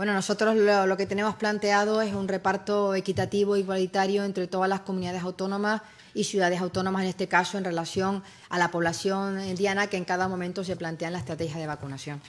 Bueno, nosotros lo, que tenemos planteado es un reparto equitativo y igualitario entre todas las comunidades autónomas y ciudades autónomas, en este caso, en relación a la población indiana eh, que en cada momento se plantea en la estrategia de vacunación.